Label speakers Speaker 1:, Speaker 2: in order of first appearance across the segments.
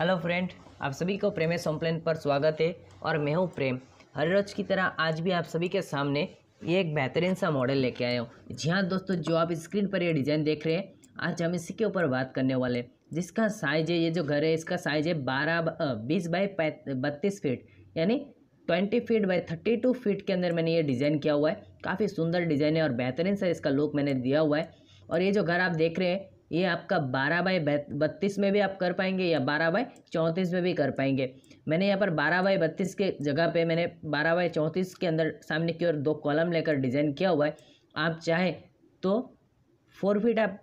Speaker 1: hello friend आप सभी को प्रेमे सोमप्लेन पर स्वागत है और मैं हूँ प्रेम हर रोज की तरह आज भी आप सभी के सामने ये एक बेहतरीन सा मॉडल लेके आया हूँ जी हाँ दोस्तों जो आप स्क्रीन पर ये डिज़ाइन देख रहे हैं आज हम इसी के ऊपर बात करने वाले जिसका साइज है ये जो घर है इसका साइज है बारह बीस बाई बत्तीस फीट यानी twenty feet by thirty two feet के अंदर मैंने ये डिज़ाइन किया हुआ है काफ़ी सुंदर डिज़ाइन है और बेहतरीन सा इसका लुक मैंने दिया हुआ है और ये जो घर आप देख रहे हैं ये आपका बारह बाई बत्तीस में भी आप कर पाएंगे या बारह बाई चौंतीस में भी कर पाएंगे मैंने यहाँ पर बारह बाई बत्तीस के जगह पे मैंने बारह बाई चौंतीस के अंदर सामने की ओर दो कॉलम लेकर डिज़ाइन किया हुआ है आप चाहें तो फोर फीट आप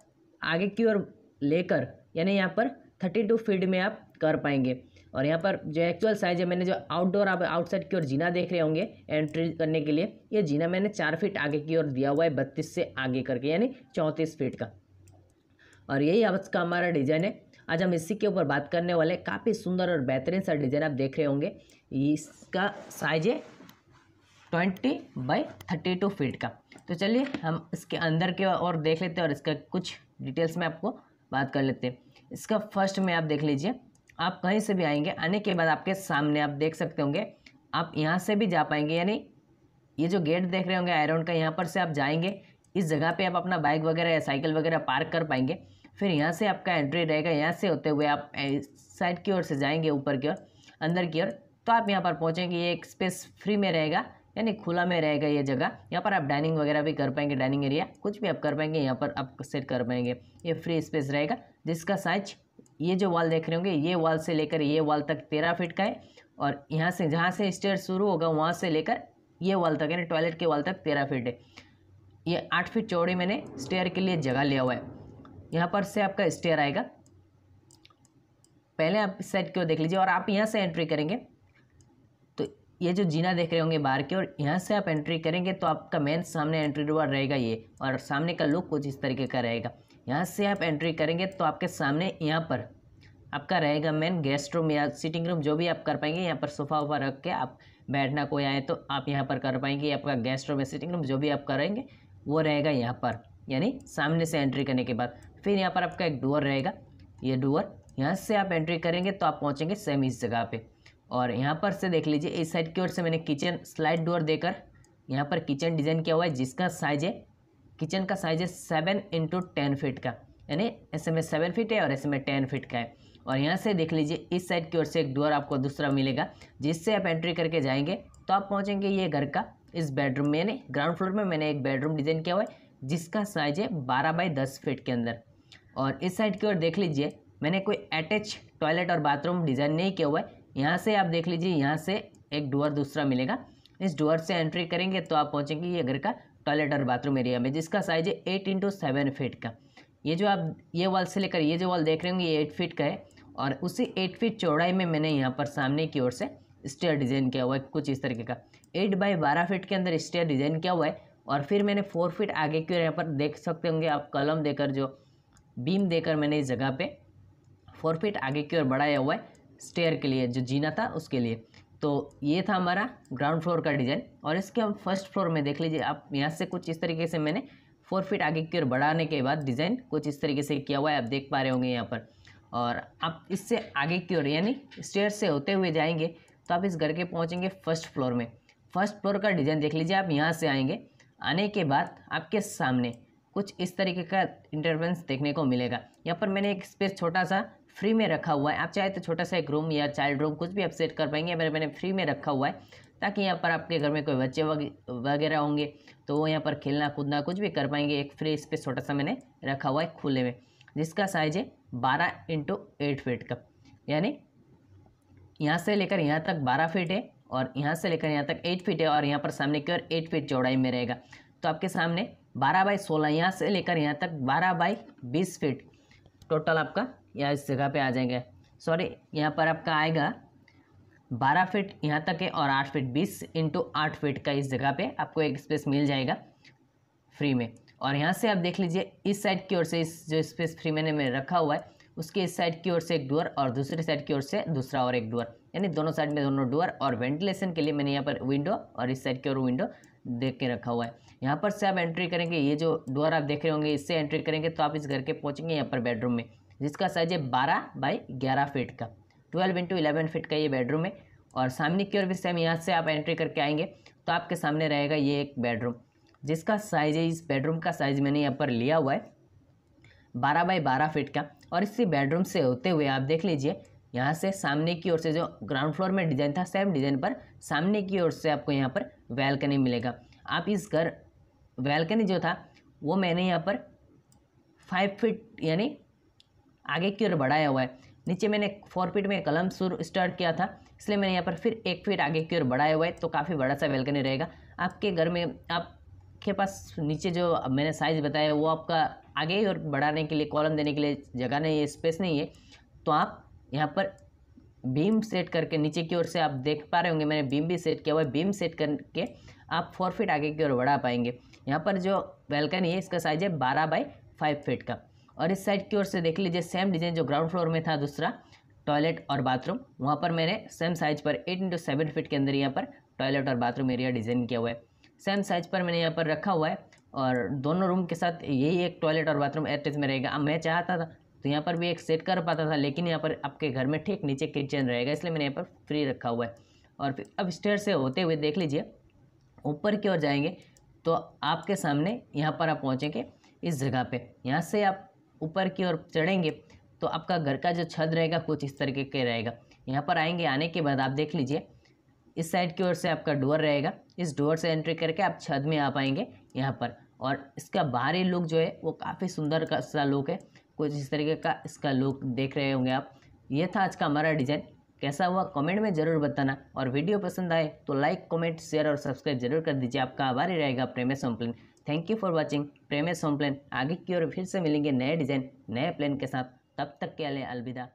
Speaker 1: आगे की ओर लेकर यानी यहाँ पर थर्टी टू फीट में आप कर पाएंगे और यहाँ पर जो एक्चुअल साइज है मैंने जो आउटडोर आप आउटसाइड की ओर जीना देख रहे होंगे एंट्री करने के लिए ये जीना मैंने चार फीट आगे की ओर दिया हुआ है बत्तीस से आगे करके यानी चौंतीस फीट का और यही आज का हमारा डिज़ाइन है आज हम इसी के ऊपर बात करने वाले काफ़ी सुंदर और बेहतरीन सा डिज़ाइन आप देख रहे होंगे इसका साइज है twenty by thirty two feet का तो चलिए हम इसके अंदर के और देख लेते हैं और इसका कुछ डिटेल्स में आपको बात कर लेते हैं इसका फर्स्ट में आप देख लीजिए आप कहीं से भी आएंगे आने के बाद आपके सामने आप देख सकते होंगे आप यहाँ से भी जा पाएंगे यानी ये जो गेट देख रहे होंगे आयरन का यहाँ पर से आप जाएंगे इस जगह पे आप अपना बाइक वगैरह या साइकिल वगैरह पार्क कर पाएंगे फिर यहाँ से आपका एंट्री रहेगा यहाँ से होते हुए आप साइड की ओर से जाएंगे ऊपर की ओर अंदर की ओर तो आप यहाँ पर पहुँचेंगे ये एक स्पेस फ्री में रहेगा यानी खुला में रहेगा ये जगह यहाँ पर आप डाइनिंग वगैरह भी कर पाएंगे डाइनिंग एरिया कुछ भी आप कर पाएंगे यहाँ पर आप सेट कर पाएंगे ये फ्री स्पेस रहेगा जिसका साइज ये जो वॉल देख रहे होंगे ये वॉल से लेकर ये वॉल तक तेरह फिट का है और यहाँ से जहाँ से स्टेयर शुरू होगा वहाँ से लेकर ये वॉल तक यानी टॉयलेट के वॉल तक तेरह फिट है ये आठ फिट चौड़ी मैंने स्टेयर के लिए जगह लिया हुआ है यहाँ पर से आपका स्टेयर आएगा पहले आप सेट क्यों की ओर देख लीजिए और आप यहाँ से एंट्री करेंगे तो ये जो जीना देख रहे होंगे बाहर के और यहाँ से आप एंट्री करेंगे तो आपका मेन सामने एंट्री डोर रहेगा ये और सामने का लुक कुछ इस तरीके का रहेगा यहाँ से आप एंट्री करेंगे तो आपके सामने यहाँ पर आपका रहेगा मेन गेस्ट रूम या सिटिंग रूम जो भी आप कर पाएंगे यहाँ पर सोफा वोफा रख के आप बैठना कोई आए तो आप यहाँ पर कर पाएंगे आपका गेस्ट रूम या सिटिंग रूम जो भी आप करेंगे वो रहेगा यहाँ पर यानी सामने से एंट्री करने के बाद फिर यहाँ पर आपका एक डोर रहेगा ये डोर यहाँ से आप एंट्री करेंगे तो आप पहुँचेंगे सेम इस जगह पर और यहाँ पर से देख लीजिए इस साइड की ओर से मैंने किचन स्लाइड डोर देकर यहाँ पर किचन डिज़ाइन किया हुआ है जिसका साइज है किचन का साइज है सेवन इंटू टेन फिट का यानी ऐसे में सेवन फिट है और ऐसे में टेन फिट का है और यहाँ से देख लीजिए इस साइड की ओर से एक डोर आपको दूसरा मिलेगा जिससे आप एंट्री करके जाएंगे तो आप पहुँचेंगे ये घर का इस बेडरूम में यानी ग्राउंड फ्लोर में मैंने एक बेडरूम डिज़ाइन किया हुआ है जिसका साइज है बारह बाई दस फिट के अंदर और इस साइड की ओर देख लीजिए मैंने कोई अटैच टॉयलेट और बाथरूम डिज़ाइन नहीं किया हुआ है यहाँ से आप देख लीजिए यहाँ से एक डोर दूसरा मिलेगा इस डोर से एंट्री करेंगे तो आप पहुँचेंगे ये घर का टॉयलेट और बाथरूम एरिया में जिसका साइज है एट इंटू सेवन फीट का ये जो आप ये वॉल से लेकर ये जो वॉल देख रहे होंगे ये एट फीट का है और उसी एट फीट चौड़ाई में मैंने यहाँ पर सामने की ओर से स्टेयर डिज़ाइन किया हुआ है कुछ इस तरीके का एट बाई बारह फीट के अंदर स्टेयर डिज़ाइन किया हुआ है और फिर मैंने फोर फीट आगे की ओर यहाँ पर देख सकते होंगे आप कलम देकर जो बीम देकर मैंने इस जगह पे फोर फीट आगे की ओर बढ़ाया हुआ है स्टेयर के लिए जो जीना था उसके लिए तो ये था हमारा ग्राउंड फ्लोर का डिज़ाइन और इसके हम फर्स्ट फ्लोर में देख लीजिए आप यहाँ से कुछ इस तरीके से मैंने फोर फीट आगे की ओर बढ़ाने के बाद डिज़ाइन कुछ इस तरीके से किया हुआ है आप देख पा रहे होंगे यहाँ पर और आप इससे आगे की ओर यानी स्टेयर से होते हुए जाएंगे तो आप इस घर के पहुँचेंगे फर्स्ट फ्लोर में फर्स्ट फ्लोर का डिज़ाइन देख लीजिए आप यहाँ से आएंगे आने के बाद आपके सामने कुछ इस तरीके का इंटरवेंस देखने को मिलेगा यहाँ पर मैंने एक स्पेस छोटा सा फ्री में रखा हुआ है आप चाहे तो छोटा सा एक रूम या चाइल्ड रूम कुछ भी आप सेट कर पाएंगे मेरे मैंने फ्री में रखा हुआ है ताकि यहाँ पर आपके घर में कोई बच्चे वगैरह होंगे तो वो यहाँ पर खेलना कूदना कुछ भी कर पाएंगे एक फ्री स्पेस छोटा सा मैंने रखा हुआ है खुले में जिसका साइज है बारह इंटू एट फीट का यानी यहाँ से लेकर यहाँ तक बारह फीट है और यहाँ से लेकर यहाँ तक एट फीट है और यहाँ पर सामने की ओर एट फीट चौड़ाई में रहेगा तो आपके सामने बारह बाई सोलह यहाँ से लेकर यहाँ तक बारह बाई बीस फीट टोटल आपका यहाँ इस जगह पे आ जाएंगे सॉरी यहाँ पर आपका आएगा बारह फीट यहाँ तक है और आठ फीट बीस इंटू आठ फीट का इस जगह पे आपको एक स्पेस मिल जाएगा फ्री में और यहाँ से आप देख लीजिए इस साइड की ओर से इस जो स्पेस फ्री मैंने में रखा हुआ है उसके इस साइड की ओर से एक डोर और दूसरे साइड की ओर से दूसरा और एक डोर यानी दोनों साइड में दोनों डोर और वेंटिलेशन के लिए मैंने यहाँ पर विंडो और इस साइड की और विंडो देख के रखा हुआ है यहाँ पर से आप एंट्री करेंगे ये जो डोर आप देख रहे होंगे इससे एंट्री करेंगे तो आप इस घर के पहुँचेंगे यहाँ पर बेडरूम में जिसका साइज है बारह बाई ग्यारह फीट का ट्वेल्व इंटू इलेवन फीट का ये बेडरूम है और सामने की ओर भी सेम यहाँ से आप एंट्री करके आएंगे तो आपके सामने रहेगा ये एक बेडरूम जिसका साइज़ है इस बेडरूम का साइज़ मैंने यहाँ पर लिया हुआ है बारह बाई बारह फिट का और इसी बेडरूम से होते हुए आप देख लीजिए यहाँ से सामने की ओर से जो ग्राउंड फ्लोर में डिज़ाइन था सेम डिज़ाइन पर सामने की ओर से आपको यहाँ पर वेलकनी मिलेगा आप इस घर वेलकनी जो था वो मैंने यहाँ पर फाइव फिट यानी आगे की ओर बढ़ाया हुआ है नीचे मैंने फोर फिट में कलम शुरू स्टार्ट किया था इसलिए मैंने यहाँ पर फिर एक फिट आगे की ओर बढ़ाया हुआ है तो काफ़ी बड़ा सा वेलकनी रहेगा आपके घर में आपके पास नीचे जो मैंने साइज़ बताया वो आपका आगे और बढ़ाने के लिए कॉलम देने के लिए जगह नहीं है स्पेस नहीं है तो आप यहाँ पर बीम सेट करके नीचे की ओर से आप देख पा रहे होंगे मैंने बीम भी सेट किया हुआ है बीम सेट करके आप फोर फीट आगे की ओर बढ़ा पाएंगे यहाँ पर जो बैलकनी है इसका साइज है बारह बाई फाइव फीट का और इस साइड की ओर से देख लीजिए सेम डिजाइन जो ग्राउंड फ्लोर में था दूसरा टॉयलेट और बाथरूम वहाँ पर मैंने सेम साइज पर एट इंटू सेवन फिट के अंदर यहाँ पर टॉयलेट और बाथरूम एरिया डिज़ाइन किया हुआ है सेम साइज पर मैंने यहाँ पर रखा हुआ है और दोनों रूम के साथ यही एक टॉयलेट और बाथरूम अटैच में रहेगा मैं चाहता था तो यहाँ पर भी एक सेट कर पाता था लेकिन यहाँ पर आपके घर में ठीक नीचे किचन रहेगा इसलिए मैंने यहाँ पर फ्री रखा हुआ है और फिर अब स्टेयर से होते हुए देख लीजिए ऊपर की ओर जाएंगे तो आपके सामने यहाँ पर आप पहुँचेंगे इस जगह पे यहाँ से आप ऊपर की ओर चढ़ेंगे तो आपका घर का जो छत रहेगा कुछ इस तरीके के रहेगा यहाँ पर आएंगे आने के बाद आप देख लीजिए इस साइड की ओर से आपका डोर रहेगा इस डोर से एंट्री करके आप छत में आ पाएंगे यहाँ पर और इसका बाहरी लुक जो है वो काफ़ी सुंदर का सा लुक है कुछ इस तरीके का इसका लुक देख रहे होंगे आप ये था आज का हमारा डिज़ाइन कैसा हुआ कमेंट में ज़रूर बताना और वीडियो पसंद आए तो लाइक कमेंट शेयर और सब्सक्राइब जरूर कर दीजिए आपका आभारी रहेगा Premesh home plan thank you for watching Premesh home plan आगे की ओर फिर से मिलेंगे नए डिज़ाइन नए प्लान के साथ तब तक के लिए अलविदा